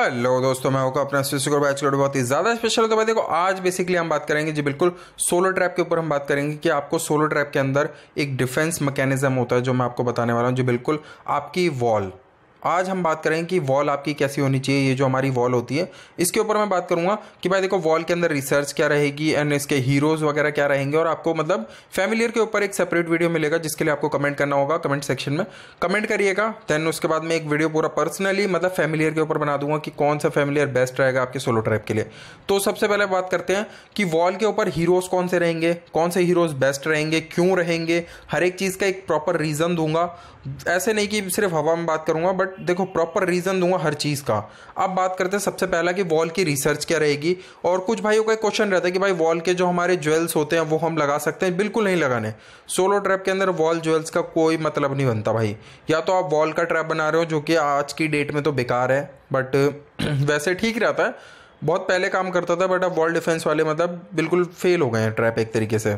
hello दोस्तों मैं होगा अपना बैच बहुत ही ज़्यादा स्पेशल तो भाई देखो आज बेसिकली हम बात करेंगे जी बिल्कुल सोलो ट्रैप के ऊपर हम बात करेंगे कि आपको सोलो ट्रैप के अंदर एक डिफेंस मैकेनिज्म होता है जो मैं आपको बताने वाला हूँ जो बिल्कुल आपकी वॉल आज हम बात करें कि वॉल आपकी कैसी होनी चाहिए ये जो हमारी वॉल होती है इसके ऊपर मैं बात करूंगा कि भाई देखो वॉल के अंदर रिसर्च क्या रहेगी एंड इसके हीरोज़ वगैरह क्या रहेंगे और आपको मतलब फैमिलियर के ऊपर एक सेपरेट वीडियो मिलेगा जिसके लिए आपको कमेंट करना होगा कमेंट सेक्शन में कमेंट करिएगा देन उसके बाद मैं एक वीडियो पूरा पर्सनली मतलब फैमिलियर के ऊपर बना दूंगा कि कौन सा फैमिलियर बेस्ट रहेगा आपके सोलो ट्रैप के लिए तो सबसे पहले बात करते हैं कि वॉल के ऊपर हीरोज़ कौन से रहेंगे कौन से हीरोज़ बेस्ट रहेंगे क्यों रहेंगे हर एक चीज़ का एक प्रॉपर रीज़न दूंगा ऐसे नहीं कि सिर्फ हवा में बात करूंगा बट बट देखो प्रॉपर रीज़न दूंगा हर चीज़ का अब बात करते हैं सबसे पहला कि वॉल की रिसर्च क्या रहेगी और कुछ भाइयों का क्वेश्चन रहता है कि भाई वॉल के जो हमारे ज्वेल्स होते हैं वो हम लगा सकते हैं बिल्कुल नहीं लगाने सोलो ट्रैप के अंदर वॉल ज्वेल्स का कोई मतलब नहीं बनता भाई या तो आप वॉल का ट्रैप बना रहे हो जो कि आज की डेट में तो बेकार है बट वैसे ठीक रहता है बहुत पहले काम करता था बट अब वॉल डिफेंस वाले मतलब बिल्कुल फेल हो गए हैं ट्रैप एक तरीके से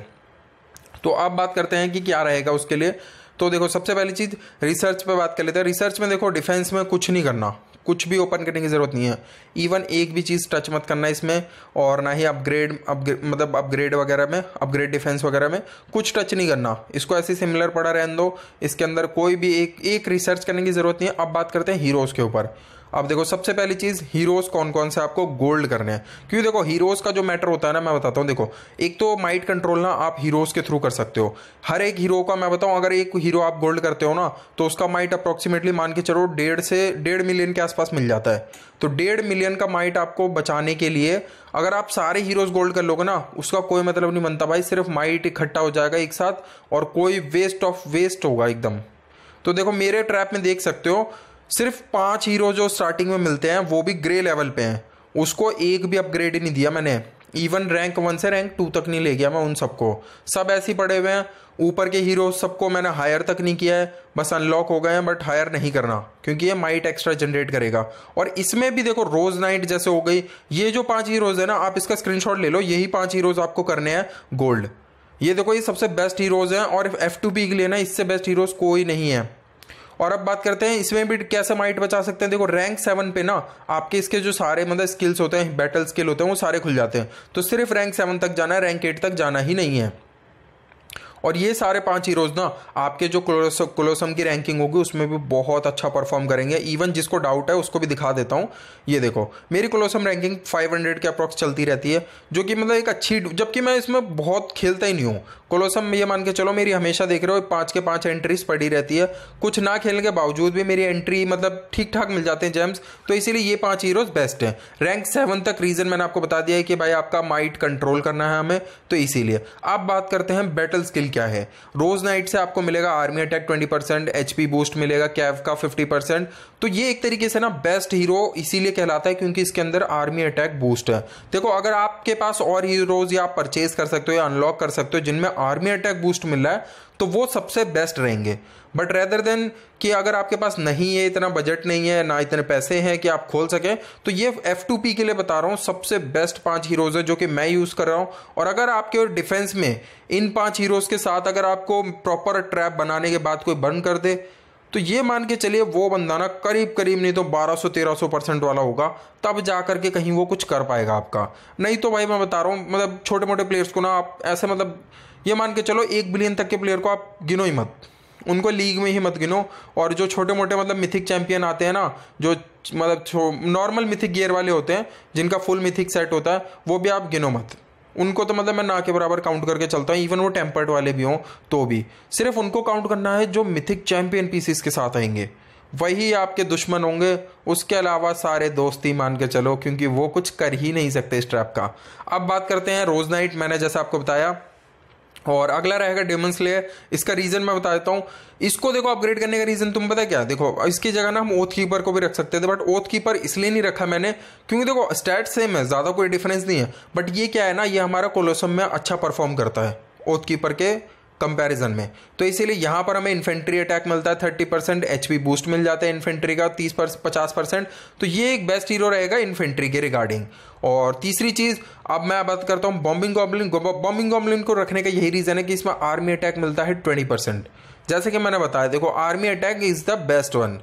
तो अब बात करते हैं कि क्या रहेगा उसके लिए तो देखो सबसे पहली चीज़ रिसर्च पे बात कर लेते हैं रिसर्च में देखो डिफेंस में कुछ नहीं करना कुछ भी ओपन करने की ज़रूरत नहीं है इवन एक भी चीज़ टच मत करना इसमें और ना ही अपग्रेड अपग्रेड मतलब अपग्रेड वगैरह में अपग्रेड डिफेंस वगैरह में कुछ टच नहीं करना इसको ऐसे सिमिलर पड़ा रहने दो इसके अंदर कोई भी एक एक रिसर्च करने की ज़रूरत नहीं है अब बात करते हैं हीरोज़ के ऊपर अब देखो सबसे पहली चीज़ हीरोज़ कौन कौन से आपको गोल्ड करने हैं क्यों देखो हीरोज़ का जो मैटर होता है ना मैं बताता हूँ देखो एक तो माइट कंट्रोल ना आप हीरोज़ के थ्रू कर सकते हो हर एक हीरो का मैं बताऊं अगर एक हीरो आप गोल्ड करते हो ना तो उसका माइट अप्रोक्सीमेटली मान के चलो डेढ़ से डेढ़ मिलियन के आसपास मिल जाता है तो डेढ़ मिलियन का माइट आपको बचाने के लिए अगर आप सारे हीरोज़ गोल्ड कर लोगे ना उसका कोई मतलब नहीं बनता भाई सिर्फ माइट इकट्ठा हो जाएगा एक साथ और कोई वेस्ट ऑफ वेस्ट होगा एकदम तो देखो मेरे ट्रैप में देख सकते हो सिर्फ पांच हीरो जो स्टार्टिंग में मिलते हैं वो भी ग्रे लेवल पे हैं उसको एक भी अपग्रेड ही नहीं दिया मैंने इवन रैंक वन से रैंक टू तक नहीं ले गया मैं उन सबको सब ऐसे ही पड़े हुए हैं ऊपर के हीरो सबको मैंने हायर तक नहीं किया है बस अनलॉक हो गए हैं बट हायर नहीं करना क्योंकि ये माइट एक्स्ट्रा जनरेट करेगा और इसमें भी देखो रोज नाइट जैसे हो गई ये जो पांच हीरोज है ना आप इसका स्क्रीनशॉट ले लो यही पांच हीरोज आपको करने हैं गोल्ड ये देखो ये सबसे बेस्ट हीरोज हैं और एफ टू पी के लिए ना इससे बेस्ट हीरोज कोई नहीं है और अब बात करते हैं इसमें भी कैसे माइट बचा सकते हैं देखो रैंक सेवन पे ना आपके इसके जो सारे मतलब स्किल्स होते हैं बैटल स्किल होते हैं वो सारे खुल जाते हैं तो सिर्फ रैंक सेवन तक जाना है रैंक एट तक जाना ही नहीं है और ये सारे पांच हीरोज़ ना आपके जो क्लोसम की रैंकिंग होगी उसमें भी बहुत अच्छा परफॉर्म करेंगे इवन जिसको डाउट है उसको भी दिखा देता हूँ ये देखो मेरी क्लोसम रैंकिंग 500 के अप्रॉक्स चलती रहती है जो कि मतलब एक अच्छी जबकि मैं इसमें बहुत खेलता ही नहीं हूँ क्लोसम ये मान के चलो मेरी हमेशा देख रहे हो पाँच के पाँच एंट्रीज पड़ी रहती है कुछ ना खेलने के बावजूद भी मेरी एंट्री मतलब ठीक ठाक मिल जाते हैं जेम्स तो इसीलिए ये पाँच हीरोज़ बेस्ट हैं रैंक सेवन तक रीज़न मैंने आपको बता दिया है कि भाई आपका माइट कंट्रोल करना है हमें तो इसीलिए आप बात करते हैं बैटल स्किल क्या है रोज नाइट से आपको मिलेगा army attack 20 percent H boost मिलेगा कैव का 50 परसेंट तो ये एक तरीके से ना बेस्ट हीरो इसीलिए कहलाता है क्योंकि इसके अंदर आर्मी अटैक बूस्ट है देखो अगर आपके पास और हीरोज या आप परचेज कर सकते हो या अनलॉक कर सकते हो जिनमें आर्मी अटैक बूस्ट मिल रहा है तो वो सबसे बेस्ट रहेंगे बट रेदर देन कि अगर आपके पास नहीं है इतना बजट नहीं है ना इतने पैसे हैं कि आप खोल सकें तो ये एफ टू पी के लिए बता रहा हूँ सबसे बेस्ट पांच हीरोज़ है जो कि मैं यूज़ कर रहा हूँ और अगर आपके डिफेंस में इन पांच हीरोज़ के साथ अगर आपको प्रॉपर ट्रैप बनाने के बाद कोई बर्न कर दे तो ये मान के चलिए वो बंदा ना करीब करीब नहीं तो 1200-1300 परसेंट वाला होगा तब जा करके कहीं वो कुछ कर पाएगा आपका नहीं तो भाई मैं बता रहा हूँ मतलब छोटे मोटे प्लेयर्स को ना आप ऐसे मतलब ये मान के चलो एक बिलियन तक के प्लेयर को आप गिनो ही मत उनको लीग में ही मत गिनो और जो छोटे मोटे मतलब मिथिक चैंपियन आते हैं ना जो मतलब नॉर्मल मिथिक गियर वाले होते हैं जिनका फुल मिथिक सेट होता है वो भी आप गिनो मत उनको तो मतलब मैं ना के बराबर काउंट करके चलता हूँ इवन वो टेम्पर्ड वाले भी हों तो भी सिर्फ उनको काउंट करना है जो मिथिक चैंपियन पीसीस के साथ आएंगे वही आपके दुश्मन होंगे उसके अलावा सारे दोस्ती मान के चलो क्योंकि वो कुछ कर ही नहीं सकते इस ट्रैप का अब बात करते हैं रोज नाइट मैंने जैसा आपको बताया और अगला रहेगा डेमन स्लेयर इसका रीज़न मैं बता देता हूँ इसको देखो अपग्रेड करने का रीज़न तुम पता क्या देखो इसकी जगह ना हम ओथ कीपर को भी रख सकते थे बट ओथ कीपर इसलिए नहीं रखा मैंने क्योंकि देखो स्टैट सेम है ज़्यादा कोई डिफरेंस नहीं है बट ये क्या है ना ये हमारा कोलोसम में अच्छा परफॉर्म करता है ओथ कीपर के कंपैरिजन में तो इसीलिए यहाँ पर हमें इन्फेंट्री अटैक मिलता है थर्टी परसेंट एच बूस्ट मिल जाता है इन्फेंट्री का तीस पर पचास परसेंट तो ये एक बेस्ट हीरो रहेगा इन्फेंट्री के रिगार्डिंग और तीसरी चीज़ अब मैं बात करता हूँ बॉम्बिंग गॉबलिन बॉम्बिंग गॉबलिन को रखने का यही रीज़न है कि इसमें आर्मी अटैक मिलता है ट्वेंटी परसेंट जैसे कि मैंने बताया देखो army attack is the best one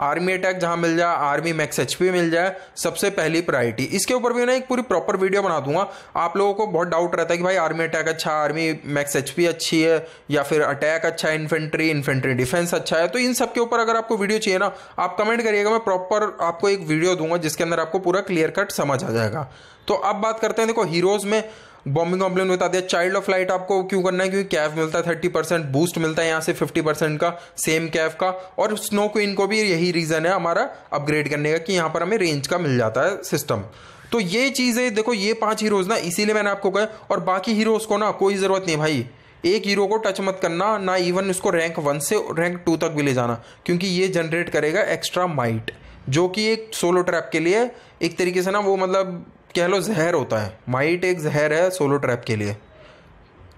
army attack जहां मिल जाए आर्मी मैक्स एच मिल जाए सबसे पहली प्रायोरिटी इसके ऊपर भी ना एक पूरी प्रॉपर वीडियो बना दूंगा आप लोगों को बहुत डाउट रहता है कि भाई आर्मी अटैक अच्छा आर्मी मैक्स एच अच्छी है या फिर अटैक अच्छा है इन्फेंट्री इन्फेंट्री डिफेंस अच्छा है तो इन सब के ऊपर अगर आपको वीडियो चाहिए ना आप कमेंट करिएगा मैं प्रॉपर आपको एक वीडियो दूंगा जिसके अंदर आपको पूरा क्लियर कट समझ आ जाएगा तो अब बात करते हैं देखो हीरोज़ में बॉम्बिंग कॉम्प्लेन बता दिया चाइल्ड ऑफ लाइट आपको क्यों करना है क्योंकि कैफ मिलता है थर्टी परसेंट बूस्ट मिलता है यहाँ से फिफ्टी परसेंट का सेम कैफ का और स्नो क्वीन को भी यही रीज़न है हमारा अपग्रेड करने का कि यहाँ पर हमें रेंज का मिल जाता है सिस्टम तो ये चीज़ें देखो ये पांच हीरोज़ ना इसीलिए मैंने आपको कहा और बाकी हीरोज़ को ना कोई ज़रूरत नहीं भाई एक हीरो को टच मत करना ना इवन उसको रैंक वन से रैंक टू तक भी ले जाना क्योंकि ये जनरेट करेगा एक्स्ट्रा माइट जो कि एक सोलो ट्रैप के लिए एक तरीके से ना वो मतलब कह लो जहर होता है माइट एक जहर है सोलो ट्रैप के लिए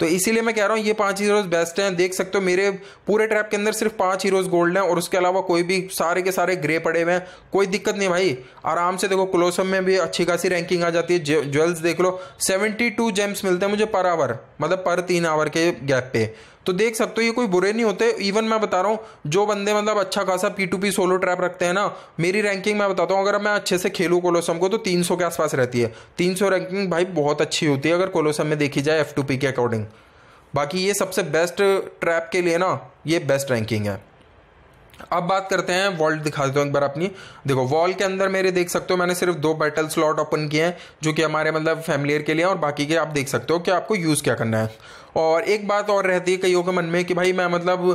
तो इसीलिए मैं कह रहा हूँ ये पांच हीरोज़ बेस्ट हैं देख सकते हो मेरे पूरे ट्रैप के अंदर सिर्फ पांच हीरोज़ गोल्ड हैं और उसके अलावा कोई भी सारे के सारे ग्रे पड़े हुए हैं कोई दिक्कत नहीं भाई आराम से देखो क्लोसम में भी अच्छी खासी रैंकिंग आ जाती है ज्वेल्स देख लो सेवेंटी टू जेम्स मिलते हैं मुझे पर आवर मतलब पर तीन आवर के गैप पे तो देख सकते हो ये कोई बुरे नहीं होते इवन मैं बता रहा हूँ जो बंदे मतलब अच्छा खासा P to P solo trap रखते हैं ना मेरी रैंकिंग मैं बताता हूँ अगर मैं अच्छे से खेलूँ कोलोसम को तो तीन के आसपास रहती है तीन रैंकिंग भाई बहुत अच्छी होती है अगर कोलोसम में देखी जाए एफ के अकॉर्डिंग बाकी ये सबसे बेस्ट ट्रैप के लिए ना ये बेस्ट रैंकिंग है अब बात करते हैं वॉल्ट दिखा देता हूँ एक बार अपनी देखो वॉल के अंदर मेरे देख सकते हो मैंने सिर्फ दो बैटल स्लॉट ओपन किए हैं जो कि हमारे मतलब फैमिलियर के लिए और बाकी के आप देख सकते हो कि आपको यूज़ क्या करना है और एक बात और रहती है कईयों के मन में कि भाई मैं मतलब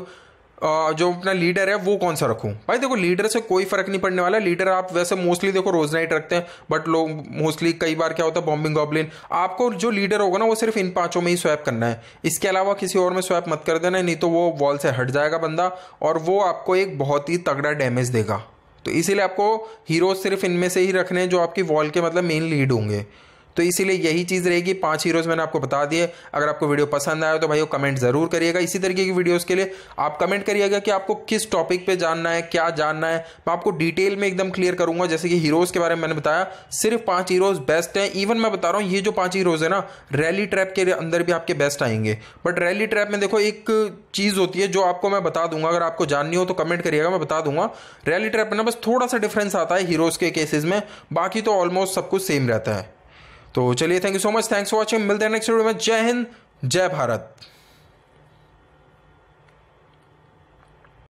जो अपना लीडर है वो कौन सा रखूं भाई देखो लीडर से कोई फ़र्क नहीं पड़ने वाला लीडर आप वैसे मोस्टली देखो रोज नाइट रखते हैं बट लोग मोस्टली कई बार क्या होता है बॉम्बिंग गॉबलिन आपको जो लीडर होगा ना वो सिर्फ इन पाँचों में ही स्वैप करना है इसके अलावा किसी और में स्वैप मत कर देना नहीं तो वो वॉल से हट जाएगा बंदा और वो आपको एक बहुत ही तगड़ा डैमेज देगा तो इसीलिए आपको हीरो सिर्फ इनमें से ही रखने हैं जो आपकी वॉल के मतलब मेन लीड होंगे तो इसीलिए यही चीज़ रहेगी पांच हीरोज़ मैंने आपको बता दिए अगर आपको वीडियो पसंद आया तो भाई कमेंट ज़रूर करिएगा इसी तरीके की वीडियोज़ के लिए आप कमेंट करिएगा कि आपको किस टॉपिक पर जानना है क्या जानना है मैं आपको डिटेल में एकदम क्लियर करूंगा जैसे कि हीरोज़ के बारे में मैंने बताया सिर्फ पाँच हीरोज़ बेस्ट हैं इवन मैं बता रहा हूँ ये जो पाँच हीरोज़ है ना रैली ट्रैप के अंदर भी आपके बेस्ट आएंगे बट रैली ट्रैप में देखो एक चीज़ होती है जो आपको मैं बता दूंगा अगर आपको जाननी हो तो कमेंट करिएगा मैं बता दूंगा रैली ट्रैप में ना बस थोड़ा सा डिफरेंस आता है हीरोज़ के केसेज में बाकी तो ऑलमोस्ट सब कुछ सेम रहता है तो चलिए thank you so much thanks for watching मिलते हैं नेक्स्ट वीडियो में जय हिंद जय भारत